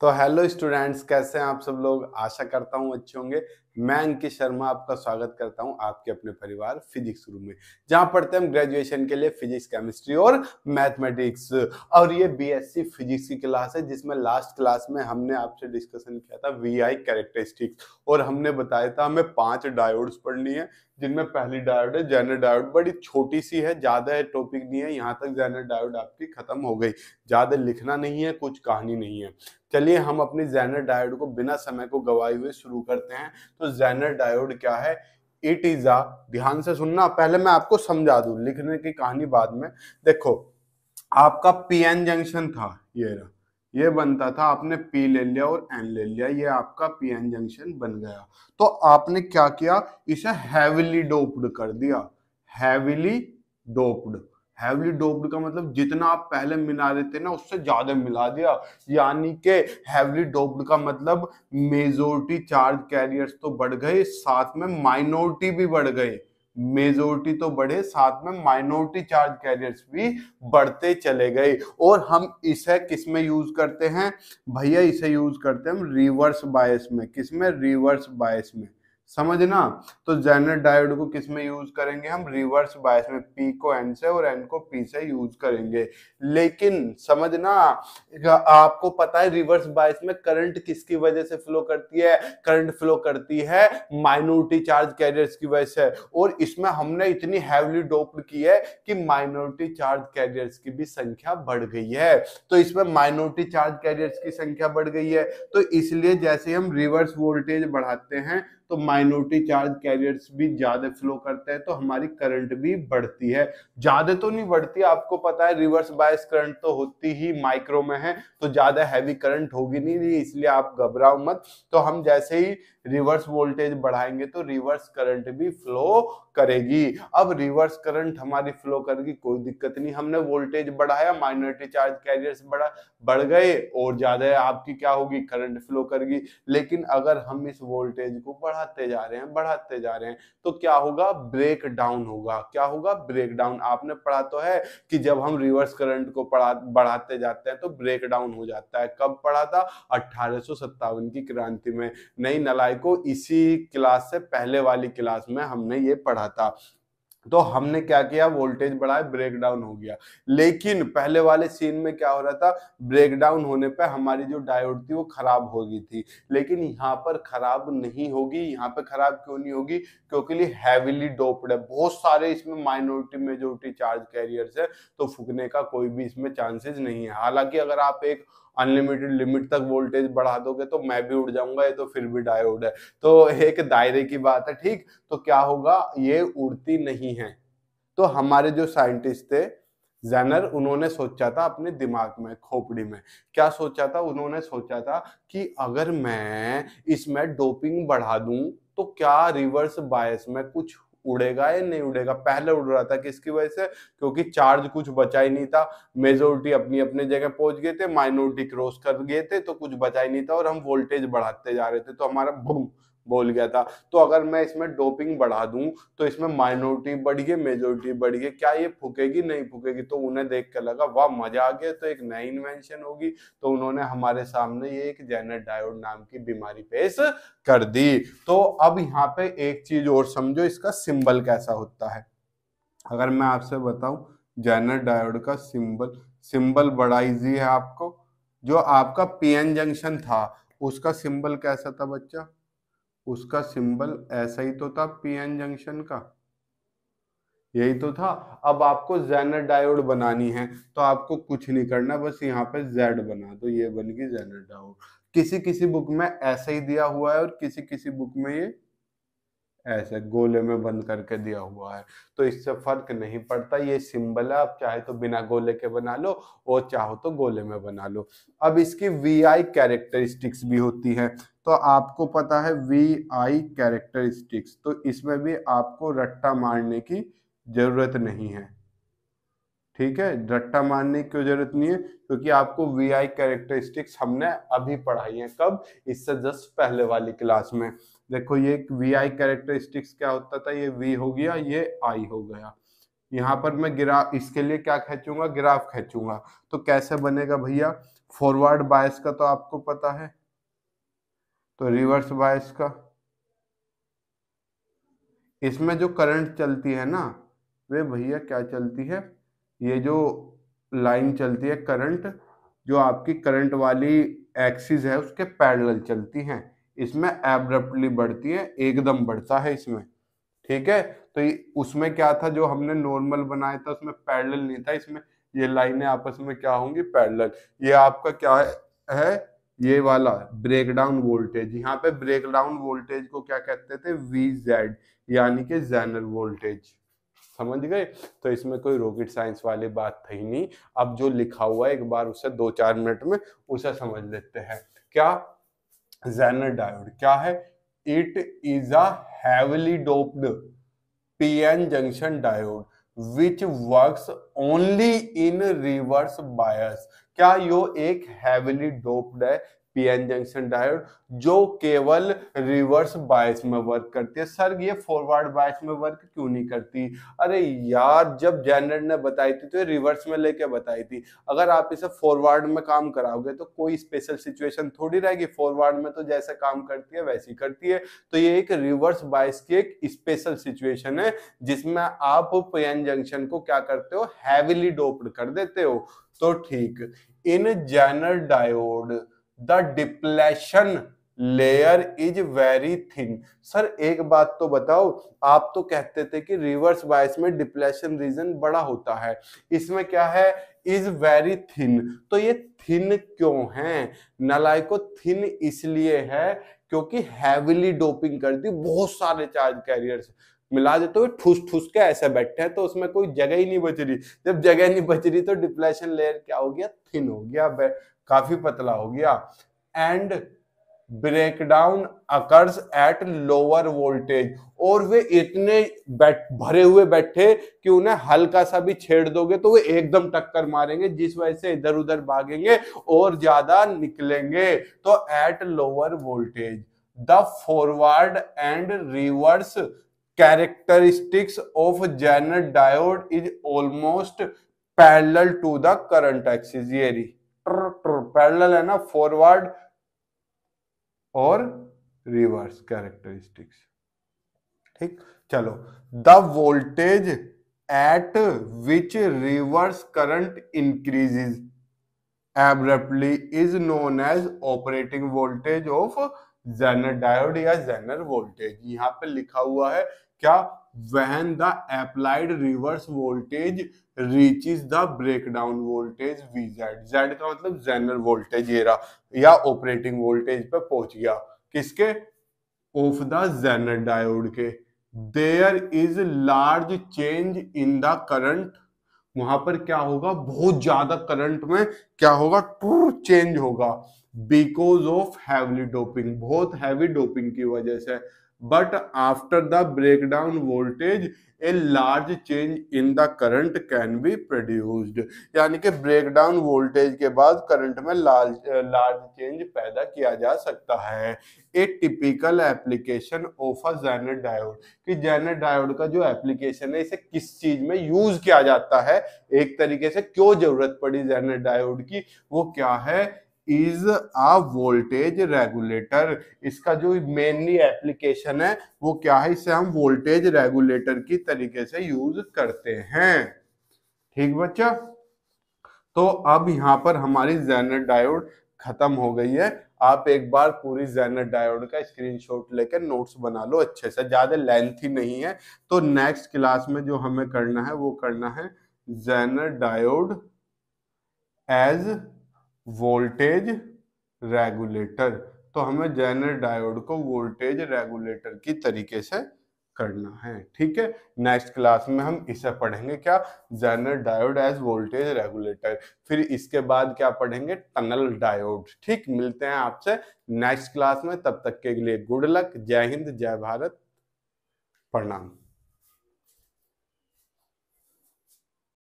तो hello students कैसे हैं आप सब लोग आशा करता हूँ अच्छे होंगे मैं अंकित शर्मा आपका स्वागत करता हूं आपके अपने परिवार फिजिक्स रूम में जहां पढ़ते हम ग्रेजुएशन के लिए फिजिक्स केमिस्ट्री और मैथमेटिक्स और ये बीएससी फिजिक्स की क्लास है जिसमें लास्ट क्लास में हमने आपसे डिस्कशन किया था वीआई कैरेक्टरिस्टिक्स और हमने बताया था हमें पांच डायोड्स पढ़नी है जिनमें पहली डायोड है जैनर डायोड बड़ी छोटी सी है ज्यादा टॉपिक नहीं है यहाँ तक जैनर डायोड आपकी खत्म हो गई ज्यादा लिखना नहीं है कुछ कहानी नहीं है चलिए हम अपनी जैनर डायोड को बिना समय को गवाए हुए शुरू करते हैं तो तो जैनर डायोड क्या है इट इज अ ध्यान से सुनना पहले मैं आपको समझा दू लिखने की कहानी बाद में देखो आपका पी एन जंक्शन था ये रहा ये बनता था आपने पी ले लिया और एन ले लिया ये आपका पी एन जंक्शन बन गया तो आपने क्या किया इसे हैविली डोप्ड कर दिया हैविली डोप्ड हैवली डोप्ड का मतलब जितना आप पहले मिला रहे थे ना उससे ज्यादा मिला दिया यानी के हैवली डोप्ड का मतलब मेजोरिटी चार्ज कैरियर्स तो बढ़ गए साथ में माइनॉरिटी भी बढ़ गए मेजोरिटी तो बढ़े साथ में माइनॉरिटी चार्ज कैरियर्स भी बढ़ते चले गए और हम इसे किस में यूज करते हैं भैया इसे यूज करते हैं हम रिवर्स बायस में किस में रिवर्स बायस में समझना तो जेनर डायोड को किस में यूज करेंगे हम रिवर्स बायस में पी को एन से और एन को पी से यूज करेंगे लेकिन समझना आपको पता है रिवर्स बायस में करंट किसकी वजह से फ्लो करती है करंट फ्लो करती है माइनॉरिटी चार्ज कैरियर्स की वजह से और इसमें हमने इतनी हैवली डोप्ड की है कि माइनॉरिटी चार्ज कैरियर्स की भी संख्या बढ़ गई है तो इसमें माइनॉरिटी चार्ज कैरियर्स की संख्या बढ़ गई है तो इसलिए जैसे हम रिवर्स वोल्टेज बढ़ाते हैं तो माइनॉरिटी चार्ज कैरियर्स भी ज्यादा फ्लो करते हैं तो हमारी करंट भी बढ़ती है ज्यादा तो नहीं बढ़ती आपको पता है रिवर्स बायस करंट तो होती ही माइक्रो में है तो ज्यादा हैवी करंट होगी नहीं इसलिए आप घबराओ मत तो हम जैसे ही रिवर्स वोल्टेज बढ़ाएंगे तो रिवर्स करंट भी फ्लो करेगी अब रिवर्स करंट हमारी फ्लो करेगी कोई दिक्कत नहीं हमने वोल्टेज बढ़ाया माइनॉरिटी चार्ज कैरियर्स बढ़ा बढ़ गए और ज्यादा आपकी क्या होगी करंट फ्लो करेगी लेकिन अगर हम इस वोल्टेज को बढ़ाते जा रहे हैं बढ़ाते जा रहे हैं तो क्या होगा ब्रेक डाउन होगा क्या होगा ब्रेक डाउन आपने पढ़ा तो है कि जब हम रिवर्स करंट को बढ़ाते जाते हैं तो ब्रेक डाउन हो जाता है कब पढ़ा था अठारह की क्रांति में नई नलाई अध्याय को इसी क्लास से पहले वाली क्लास में हमने ये पढ़ा था तो हमने क्या किया वोल्टेज बढ़ाए ब्रेक डाउन हो गया लेकिन पहले वाले सीन में क्या हो रहा था ब्रेक डाउन होने पर हमारी जो डायोड थी वो खराब हो गई थी लेकिन यहाँ पर खराब नहीं होगी यहाँ पर खराब क्यों नहीं होगी क्योंकि लिए हैविली डोप्ड है बहुत सारे इसमें माइनॉरिटी मेजोरिटी चार्ज कैरियर्स है तो फूकने का कोई भी इसमें चांसेस नहीं है हालांकि अगर आप एक अनलिमिटेड लिमिट तक वोल्टेज बढ़ा दोगे तो मैं भी उड़ जाऊंगा ये तो फिर भी डायोड है तो एक दायरे की बात है ठीक तो क्या होगा ये उड़ती नहीं है तो हमारे जो साइंटिस्ट थे जैनर उन्होंने सोचा था अपने दिमाग में खोपड़ी में क्या सोचा था उन्होंने सोचा था कि अगर मैं इसमें डोपिंग बढ़ा दूं तो क्या रिवर्स बायस में कुछ उड़ेगा या नहीं उड़ेगा पहले उड़ रहा था किसकी वजह से क्योंकि चार्ज कुछ बचा ही नहीं था मेजोरिटी अपनी अपने जगह पहुंच गए थे माइनॉरिटी क्रॉस कर गए थे तो कुछ बचा ही नहीं था और हम वोल्टेज बढ़ाते जा रहे थे तो हमारा बूम बोल गया था तो अगर मैं इसमें डोपिंग बढ़ा दूं तो इसमें माइनॉरिटी बढ़ गई मेजोरिटी बढ़ गई क्या ये फूकेगी नहीं फूकेगी तो उन्हें देख कर लगा वाह मजा आ गया तो एक नई इन्वेंशन होगी तो उन्होंने हमारे सामने ये एक जेनेट डायोड नाम की बीमारी पेश कर दी तो अब यहाँ पे एक चीज और समझो इसका सिंबल कैसा होता है अगर मैं आपसे बताऊं जेनेट डायोड का सिंबल सिंबल बड़ा इजी है आपको जो आपका पीएन जंक्शन था उसका सिंबल कैसा था बच्चा उसका सिंबल ऐसा ही तो था पीएन जंक्शन का यही तो था अब आपको जेनर डायोड बनानी है तो आपको कुछ नहीं करना बस यहाँ पे जेड बना दो ये बन गई जेनर डायोड किसी किसी बुक में ऐसा ही दिया हुआ है और किसी किसी बुक में ये ऐसे गोले में बंद करके दिया हुआ है तो इससे फर्क नहीं पड़ता ये सिंबल है आप चाहे तो बिना गोले के बना लो और चाहो तो गोले में बना लो अब इसकी वी आई कैरेक्टरिस्टिक्स भी होती है तो आपको पता है वी आई कैरेक्टरिस्टिक्स तो इसमें भी आपको रट्टा मारने की जरूरत नहीं है ठीक है रट्टा मारने की क्यों जरूरत नहीं है क्योंकि आपको वी आई कैरेक्टरिस्टिक्स हमने अभी पढ़ाई है कब इससे जस्ट पहले वाली क्लास में देखो ये वी आई कैरेक्टरिस्टिक्स क्या होता था ये वी हो गया ये आई हो गया यहाँ पर मैं ग्राफ इसके लिए क्या खींचूंगा ग्राफ खींचूंगा तो कैसे बनेगा भैया फॉरवर्ड बायस का तो आपको पता है तो रिवर्स बायस का इसमें जो करंट चलती है ना वे भैया क्या चलती है ये जो लाइन चलती है करंट जो आपकी करंट वाली एक्सिस है उसके पैरेलल चलती हैं इसमें एब्रप्टली बढ़ती है एकदम बढ़ता है इसमें ठीक है तो उसमें क्या था जो हमने नॉर्मल बनाया था उसमें पैरेलल नहीं था इसमें ये लाइनें आपस में क्या होंगी पैरेलल ये आपका क्या है ये वाला ब्रेक डाउन वोल्टेज यहाँ पे ब्रेक डाउन वोल्टेज को क्या कहते थे वी जेड यानी कि जैनर वोल्टेज समझ गए तो इसमें कोई रॉकेट साइंस वाली बात थी नहीं अब जो लिखा हुआ है एक बार उसे दो चार मिनट में उसे समझ लेते हैं क्या जैनर डायोड क्या है it is a heavily doped PN junction diode which works only in reverse bias क्या यो एक हैविली डोप्ड है पीएन जंक्शन डायोड जो केवल रिवर्स बायस में वर्क करती है सर ये फॉरवर्ड बायस में वर्क क्यों नहीं करती अरे यार जब जनरल ने बताई थी तो ये रिवर्स में लेके बताई थी अगर आप इसे फॉरवर्ड में काम कराओगे तो कोई स्पेशल सिचुएशन थोड़ी रहेगी फॉरवर्ड में तो जैसे काम करती है वैसी करती है तो ये एक रिवर्स बायस की एक स्पेशल सिचुएशन है जिसमें आप पीएन जंक्शन को क्या करते हो हैविली डोप्ड कर देते हो तो ठीक in Zener diode the depletion layer is very thin sir एक बात तो बताओ आप तो कहते थे कि रिवर्स वाइस में डिप्लेशन रीजन बड़ा होता है इसमें क्या है इज वेरी थिन तो ये थिन क्यों है नलाई को थिन इसलिए है क्योंकि हैविली डोपिंग कर दी बहुत सारे चार्ज कैरियर्स मिला देते तो हुए ठूस ठूस के ऐसे बैठे हैं तो उसमें कोई जगह ही नहीं बच रही जब जगह नहीं बच रही तो डिप्लेशन लेयर क्या हो गया थिन हो गया काफी पतला हो गया and breakdown occurs at lower voltage और वे इतने बैठ भरे हुए बैठे कि उन्हें हल्का सा भी छेड़ दोगे तो वे एकदम टक्कर मारेंगे जिस वजह से इधर उधर भागेंगे और ज्यादा निकलेंगे तो at lower voltage the forward and reverse characteristics of Zener diode is almost parallel to the current axis ये रही ट्र ट्र पैरेलल है ना फॉरवर्ड और रिवर्स कैरेक्टरिस्टिक्स ठीक चलो the voltage at which reverse current increases abruptly is known as operating voltage of Zener diode या Zener voltage यहां पे लिखा हुआ है क्या when the when the applied reverse voltage reaches the voltage V Z Z का मतलब Zener voltage एरा या ऑपरेटिंग वोल्टेज पे पहुंच गया किसके ऑफ द जेनर डायोड के there is large change in the current वहां पर क्या होगा बहुत ज्यादा करंट में क्या होगा टू चेंज होगा बिकॉज ऑफ हैवी डोपिंग बहुत हैवी डोपिंग की वजह से but after the down voltage a large change in the current can be produced यानी कि ब्रेकडाउन वोल्टेज के बाद करंट में लार्ज लार्ज चेंज पैदा किया जा सकता है a typical application of a Zener diode कि जैनर डायोड का जो एप्लीकेशन है इसे किस चीज में यूज किया जाता है एक तरीके से क्यों जरूरत पड़ी जैनर डायोड की वो क्या है इज अ वोल्टेज रेगुलेटर इसका जो मेनली एप्लीकेशन है वो क्या है इसे हम वोल्टेज रेगुलेटर की तरीके से यूज करते हैं ठीक बच्चा तो अब यहां पर हमारी जेनर डायोड खत्म हो गई है आप एक बार पूरी जेनर डायोड का स्क्रीनशॉट लेकर नोट्स बना लो अच्छे से ज़्यादा लेंथ ही नहीं है तो नेक्स्ट क्लास में जो हमें करना है वो करना है Zener diode as voltage regulator तो हमें जैनर डायोड को वोल्टेज रेगुलेटर की तरीके से करना है ठीक है नेक्स्ट क्लास में हम इसे पढ़ेंगे क्या Zener diode as voltage regulator फिर इसके बाद क्या पढ़ेंगे टनल डायोड ठीक मिलते हैं आपसे नेक्स्ट क्लास में तब तक के लिए गुड लक जय हिंद जय भारत प्रणाम